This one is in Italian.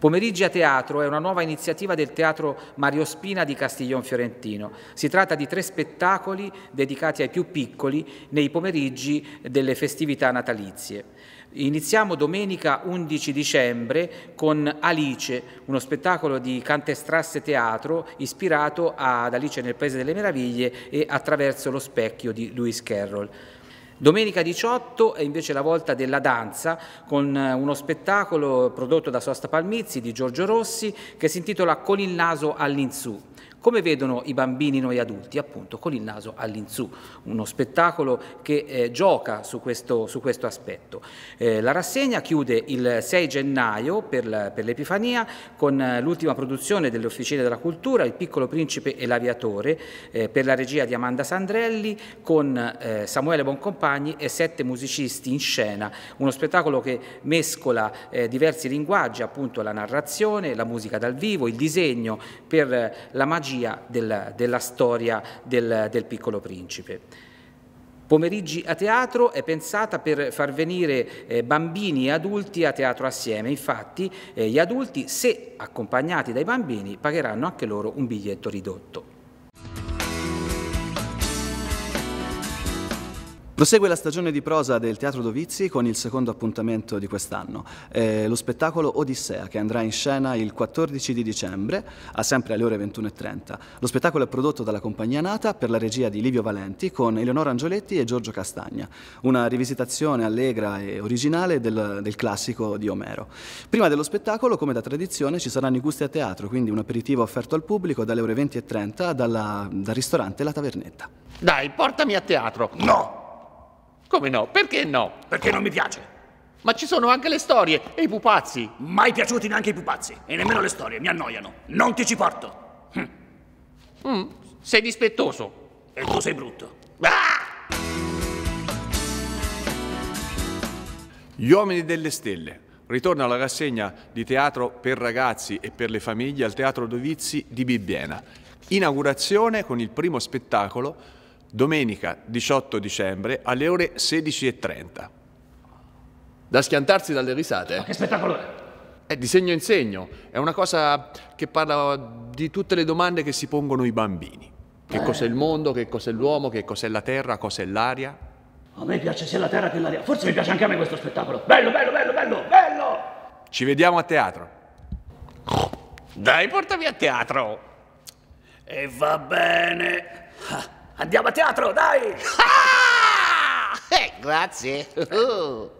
Pomeriggi a Teatro è una nuova iniziativa del Teatro Mario Spina di Castiglion Fiorentino. Si tratta di tre spettacoli dedicati ai più piccoli nei pomeriggi delle festività natalizie. Iniziamo domenica 11 dicembre con Alice, uno spettacolo di Cantestrasse Teatro ispirato ad Alice nel Paese delle Meraviglie e attraverso lo specchio di Lewis Carroll. Domenica 18 è invece la volta della danza con eh, uno spettacolo prodotto da Sosta Palmizzi di Giorgio Rossi che si intitola Con il naso all'insù. Come vedono i bambini noi adulti? Appunto con il naso all'insù, uno spettacolo che eh, gioca su questo, su questo aspetto. Eh, la rassegna chiude il 6 gennaio per, la, per l'Epifania con eh, l'ultima produzione delle Officine della Cultura, Il piccolo principe e l'aviatore, eh, per la regia di Amanda Sandrelli con eh, Samuele Boncompagni e sette musicisti in scena, uno spettacolo che mescola eh, diversi linguaggi, appunto la narrazione, la musica dal vivo, il disegno per la magia magia della, della storia del, del piccolo principe. Pomeriggi a teatro è pensata per far venire eh, bambini e adulti a teatro assieme, infatti eh, gli adulti, se accompagnati dai bambini, pagheranno anche loro un biglietto ridotto. Prosegue la stagione di prosa del Teatro Dovizi con il secondo appuntamento di quest'anno, eh, lo spettacolo Odissea che andrà in scena il 14 di dicembre, a sempre alle ore 21.30. Lo spettacolo è prodotto dalla compagnia Nata per la regia di Livio Valenti con Eleonora Angioletti e Giorgio Castagna, una rivisitazione allegra e originale del, del classico di Omero. Prima dello spettacolo, come da tradizione, ci saranno i gusti a teatro, quindi un aperitivo offerto al pubblico dalle ore 20.30 dal ristorante La Tavernetta. Dai, portami a teatro! No! Come no? Perché no? Perché non mi piace. Ma ci sono anche le storie e i pupazzi. Mai piaciuti neanche i pupazzi. E nemmeno le storie, mi annoiano. Non ti ci porto. Hm. Mm, sei dispettoso. E tu sei brutto. Ah! Gli uomini delle stelle. Ritorna alla rassegna di teatro per ragazzi e per le famiglie al Teatro Dovizi di Bibbiena. Inaugurazione con il primo spettacolo domenica 18 dicembre alle ore 16.30. Da schiantarsi dalle risate. Ma che spettacolo è! È di segno in segno, è una cosa che parla di tutte le domande che si pongono i bambini. Che eh. cos'è il mondo, che cos'è l'uomo, che cos'è la terra, cos'è l'aria. A me piace sia la terra che l'aria. Forse mi piace anche a me questo spettacolo. Bello, bello, bello, bello, bello! Ci vediamo a teatro. Dai, portami a teatro! E va bene. Ah. Andiamo a teatro, dai! Ah! Eh, grazie. Eh. Uh.